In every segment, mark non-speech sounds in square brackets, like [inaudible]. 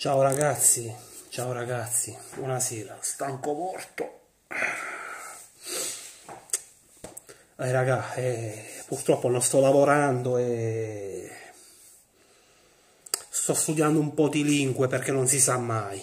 Ciao ragazzi, ciao ragazzi, buonasera, stanco morto. Eh raga, eh, purtroppo non sto lavorando e sto studiando un po' di lingue perché non si sa mai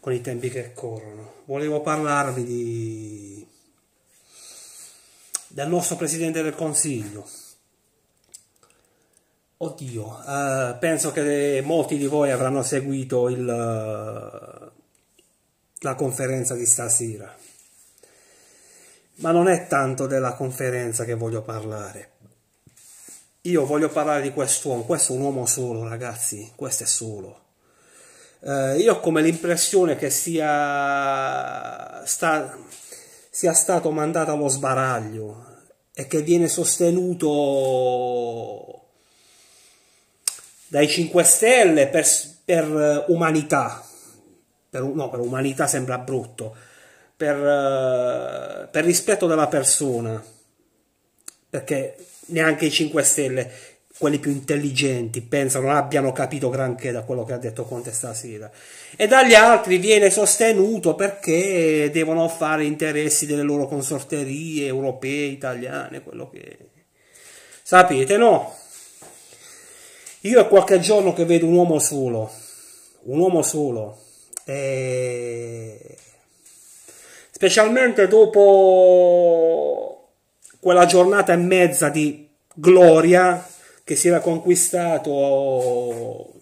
con i tempi che corrono. Volevo parlarvi di... del nostro Presidente del Consiglio. Oddio, uh, penso che molti di voi avranno seguito il, uh, la conferenza di stasera, ma non è tanto della conferenza che voglio parlare. Io voglio parlare di quest'uomo, questo è un uomo solo ragazzi, questo è solo. Uh, io ho come l'impressione che sia, sta, sia stato mandato allo sbaraglio e che viene sostenuto dai 5 Stelle per, per eh, umanità, per, no per umanità sembra brutto, per, eh, per rispetto della persona, perché neanche i 5 Stelle, quelli più intelligenti, pensano abbiano capito granché da quello che ha detto Conte stasera. E dagli altri viene sostenuto perché devono fare interessi delle loro consorterie europee, italiane, quello che... Sapete, no? Io è qualche giorno che vedo un uomo solo, un uomo solo, e... specialmente dopo quella giornata e mezza di gloria che si era conquistato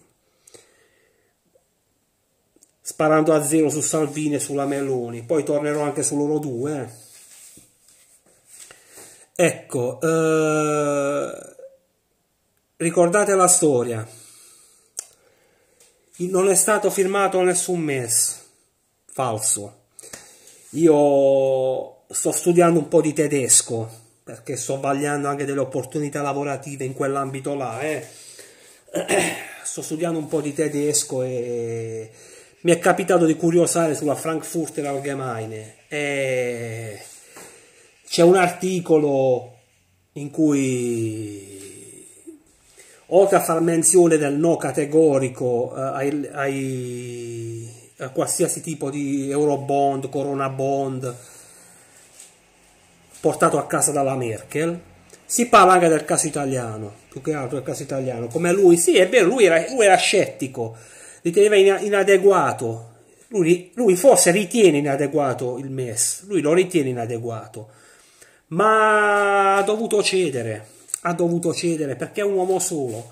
sparando a zero su Salvini e sulla Meloni. Poi tornerò anche su loro due. Ecco, eh... Ricordate la storia. Non è stato firmato nessun MES. Falso. Io sto studiando un po' di tedesco perché sto vagliando anche delle opportunità lavorative in quell'ambito là. Eh. [clears throat] Sto studiando un po' di tedesco e mi è capitato di curiosare sulla Frankfurter Allgemeine. E c'è un articolo in cui oltre a far menzione del no categorico eh, ai, ai, a qualsiasi tipo di Eurobond, Corona Bond portato a casa dalla Merkel, si parla anche del caso italiano, più che altro del caso italiano, come lui, sì è vero, lui era, lui era scettico, riteneva inadeguato, lui, lui forse ritiene inadeguato il MES, lui lo ritiene inadeguato, ma ha dovuto cedere ha dovuto cedere perché è un uomo solo.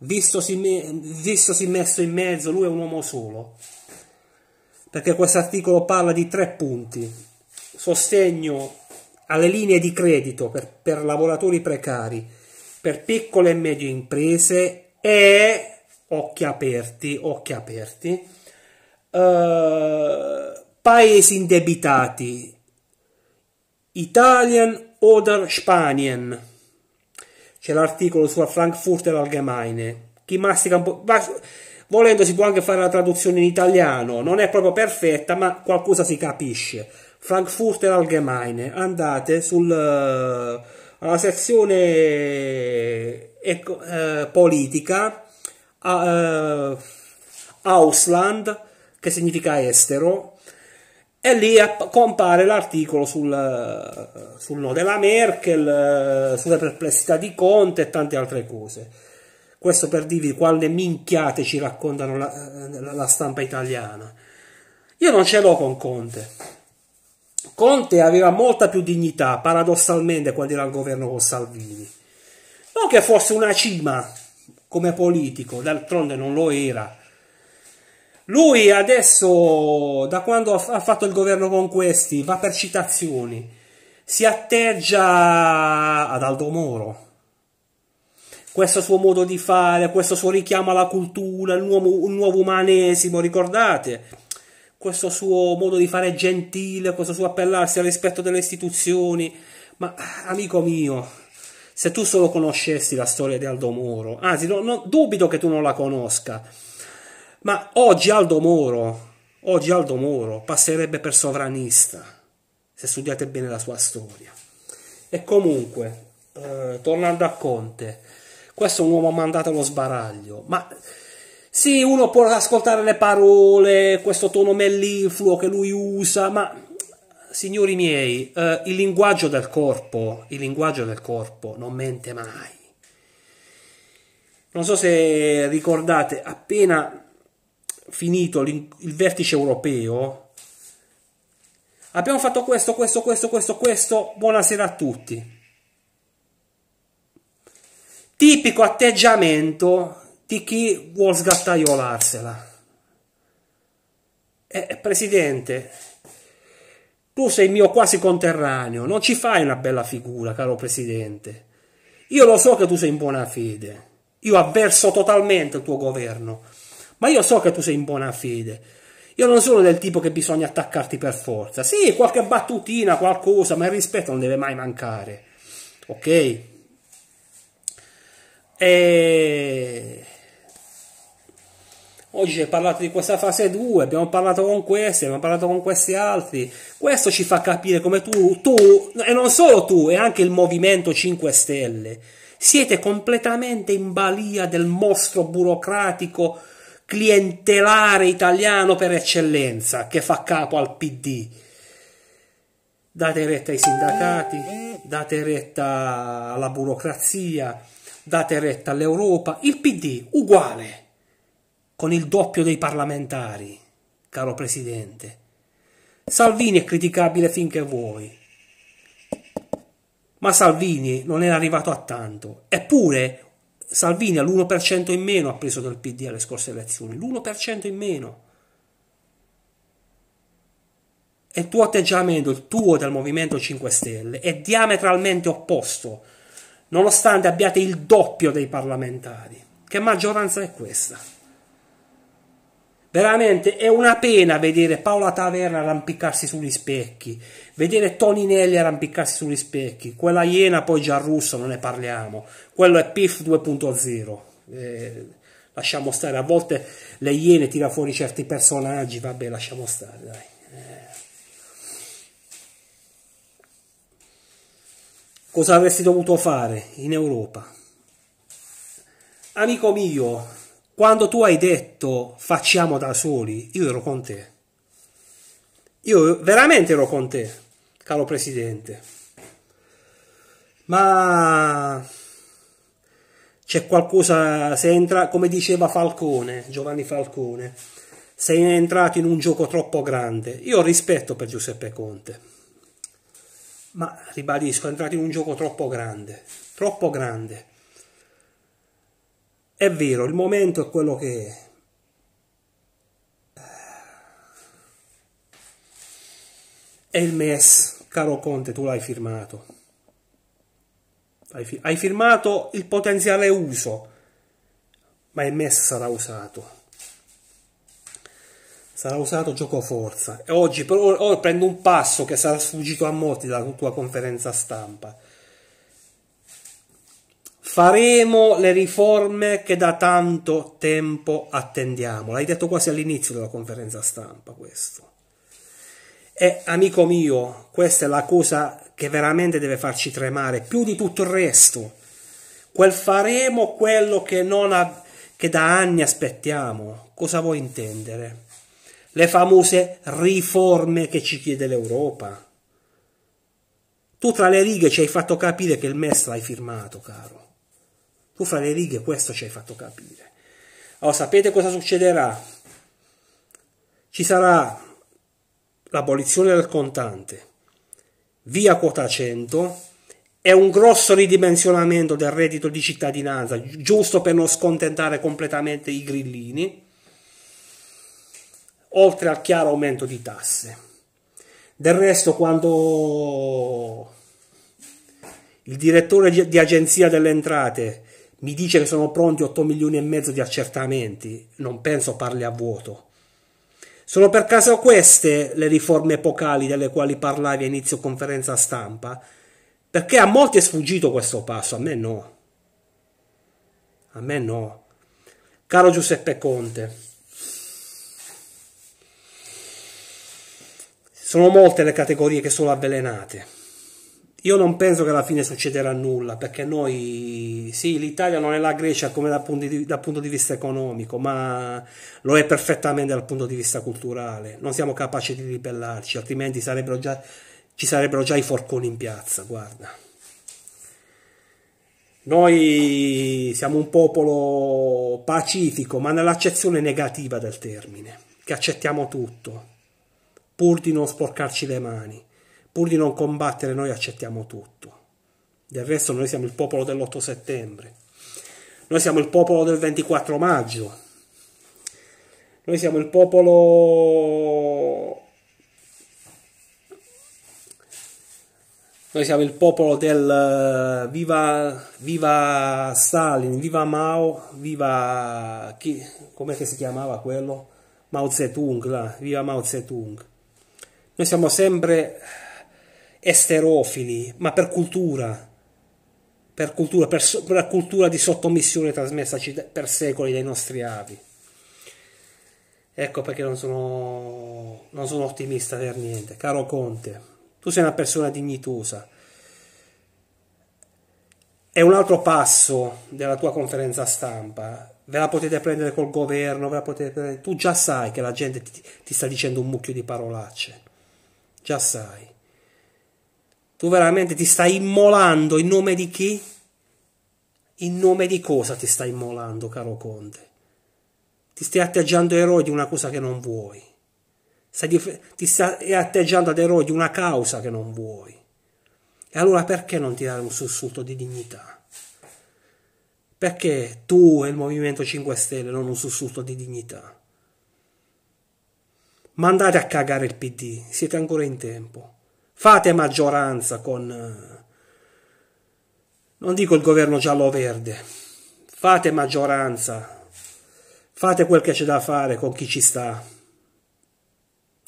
Vistosi, me- vistosi messo in mezzo, lui è un uomo solo. Perché questo articolo parla di tre punti. Sostegno alle linee di credito per, per lavoratori precari, per piccole e medie imprese e, occhi aperti, occhi aperti, uh, paesi indebitati, Italian oder Spanien c'è l'articolo sulla Frankfurter Allgemeine. Chi mastica un po'... Va, volendo si può anche fare la traduzione in italiano, non è proprio perfetta, ma qualcosa si capisce. Frankfurter Allgemeine, andate sul, eh, alla sezione ecco, eh, politica, a, eh, Ausland, che significa estero, e lì compare l'articolo sul, eh, sul no della Merkel, eh, sulle perplessità di Conte e tante altre cose. Questo per dirvi quante minchiate ci raccontano la, eh, la, la stampa italiana. Io non ce l'ho con Conte. Conte aveva molta più dignità, paradossalmente, quando era al governo con Salvini. Non che fosse una cima come politico, d'altronde non lo era, lui adesso, da quando ha fatto il governo con questi, va per citazioni, si atteggia ad Aldo Moro. Questo suo modo di fare, questo suo richiamo alla cultura, il nuovo, il nuovo umanesimo, ricordate? Questo suo modo di fare gentile, questo suo appellarsi al rispetto delle istituzioni. Ma, amico mio, se tu solo conoscessi la storia di Aldo Moro, anzi, no, no, dubito che tu non la conosca ma oggi Aldo Moro, oggi Aldo Moro passerebbe per sovranista, se studiate bene la sua storia. E comunque, eh, tornando a Conte, questo è un uomo mandato allo sbaraglio, ma sì, uno può ascoltare le parole, questo tono mellifluo che lui usa, ma signori miei, eh, il linguaggio del corpo, il linguaggio del corpo non mente mai. Non so se ricordate, appena finito il vertice europeo, abbiamo fatto questo, questo, questo, questo, questo, buonasera a tutti. Tipico atteggiamento di chi vuol sgattaiolarsela. Eh, presidente, tu sei il mio quasi conterraneo, non ci fai una bella figura, caro Presidente. Io lo so che tu sei in buona fede. Io avverso totalmente il tuo governo. Ma io so che tu sei in buona fede. Io non sono del tipo che bisogna attaccarti per forza. Sì, qualche battutina, qualcosa, ma il rispetto non deve mai mancare. Ok? E... Oggi ci hai parlato di questa fase 2, abbiamo parlato con questi, abbiamo parlato con questi altri. Questo ci fa capire come tu, tu, e non solo tu, e anche il Movimento 5 Stelle, siete completamente in balia del mostro burocratico clientelare italiano per eccellenza che fa capo al PD. Date retta ai sindacati, date retta alla burocrazia, date retta all'Europa. Il PD uguale, con il doppio dei parlamentari, caro Presidente. Salvini è criticabile finché vuoi. Ma Salvini non è arrivato a tanto. Eppure Salvini ha l'1% in meno ha preso dal PD alle scorse elezioni, l'1% in meno. E il tuo atteggiamento, il tuo del Movimento 5 Stelle, è diametralmente opposto, nonostante abbiate il doppio dei parlamentari. Che maggioranza è questa? Veramente è una pena vedere Paola Taverna arrampicarsi sugli specchi, vedere Toninelli arrampicarsi sugli specchi, quella iena poi già russo, non ne parliamo, quello è PIF 2.0. Eh, lasciamo stare, a volte le iene tira fuori certi personaggi, vabbè lasciamo stare dai. Eh. Cosa avresti dovuto fare in Europa? Amico mio, quando tu hai detto facciamo da soli, io ero con te. Io veramente ero con te, caro Presidente. Ma c'è qualcosa, se entra, come diceva Falcone, Giovanni Falcone, sei entrato in un gioco troppo grande. Io ho rispetto per Giuseppe Conte, ma ribadisco, è entrato in un gioco troppo grande, troppo grande. È vero, il momento è quello che è. È il MES, caro Conte, tu l'hai firmato. Hai, fi- hai firmato il potenziale uso, ma il MES sarà usato sarà usato gioco forza. E oggi però, prendo un passo che sarà sfuggito a molti dalla tua conferenza stampa faremo le riforme che da tanto tempo attendiamo. L'hai detto quasi all'inizio della conferenza stampa questo. E amico mio, questa è la cosa che veramente deve farci tremare più di tutto il resto. Quel faremo quello che, ha, che da anni aspettiamo. Cosa vuoi intendere? Le famose riforme che ci chiede l'Europa. Tu tra le righe ci hai fatto capire che il MES l'hai firmato, caro. Tu fra le righe questo ci hai fatto capire. Allora sapete cosa succederà? Ci sarà l'abolizione del contante, via quota 100 e un grosso ridimensionamento del reddito di cittadinanza, giusto per non scontentare completamente i grillini, oltre al chiaro aumento di tasse. Del resto, quando il direttore di agenzia delle entrate mi dice che sono pronti 8 milioni e mezzo di accertamenti, non penso parli a vuoto. Sono per caso queste le riforme epocali delle quali parlavi a inizio conferenza stampa? Perché a molti è sfuggito questo passo, a me no. A me no. Caro Giuseppe Conte, sono molte le categorie che sono avvelenate. Io non penso che alla fine succederà nulla, perché noi, sì, l'Italia non è la Grecia come dal punto, di, dal punto, di, vista economico, ma lo è perfettamente dal punto di vista culturale. Non siamo capaci di ribellarci, altrimenti sarebbero già, ci sarebbero già i forconi in piazza, guarda. Noi siamo un popolo pacifico, ma nell'accezione negativa del termine, che accettiamo tutto, pur di non sporcarci le mani Pur di non combattere noi accettiamo tutto. Del resto noi siamo il popolo dell'8 settembre. Noi siamo il popolo del 24 maggio. Noi siamo il popolo... Noi siamo il popolo del eh, viva, viva Stalin, viva Mao, viva... Chi, com'è che si chiamava quello? Mao Zedong, là, viva Mao Zedong. Noi siamo sempre esterofili, ma per cultura, per cultura, per, per cultura di sottomissione trasmessa per secoli dai nostri avi. Ecco perché non sono, non sono ottimista per niente. Caro Conte, tu sei una persona dignitosa. È un altro passo della tua conferenza stampa. Ve la potete prendere col governo, ve la potete prendere... Tu già sai che la gente ti, ti sta dicendo un mucchio di parolacce. Già sai. Tu veramente ti stai immolando in nome di chi? In nome di cosa ti stai immolando, caro Conte? Ti stai atteggiando eroe di una cosa che non vuoi. Stai ti stai atteggiando ad eroe di una causa che non vuoi. E allora perché non ti dare un sussulto di dignità? Perché tu e il Movimento 5 Stelle non un sussulto di dignità? Mandate a cagare il PD, siete ancora in tempo. Fate maggioranza con... Eh, non dico il governo giallo-verde. Fate maggioranza. Fate quel che c'è da fare con chi ci sta.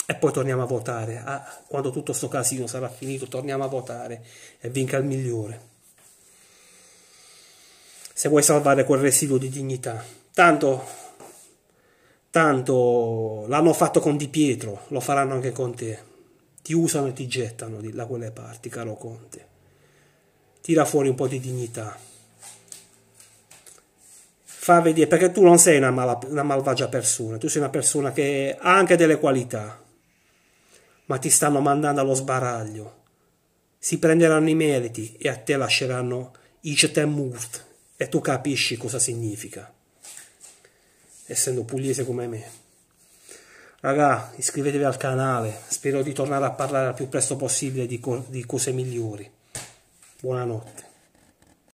E poi torniamo a votare. Ah, quando tutto sto casino sarà finito, torniamo a votare e vinca il migliore. Se vuoi salvare quel residuo di dignità. Tanto, tanto l'hanno fatto con Di Pietro, lo faranno anche con te ti usano e ti gettano da quelle parti, caro Conte. Tira fuori un po' di dignità. Fa vedere, perché tu non sei una, mala, una malvagia persona, tu sei una persona che ha anche delle qualità, ma ti stanno mandando allo sbaraglio. Si prenderanno i meriti e a te lasceranno Ictemurt e tu capisci cosa significa, essendo pugliese come me. Raga, iscrivetevi al canale, spero di tornare a parlare al più presto possibile di, co di cose migliori. Buonanotte.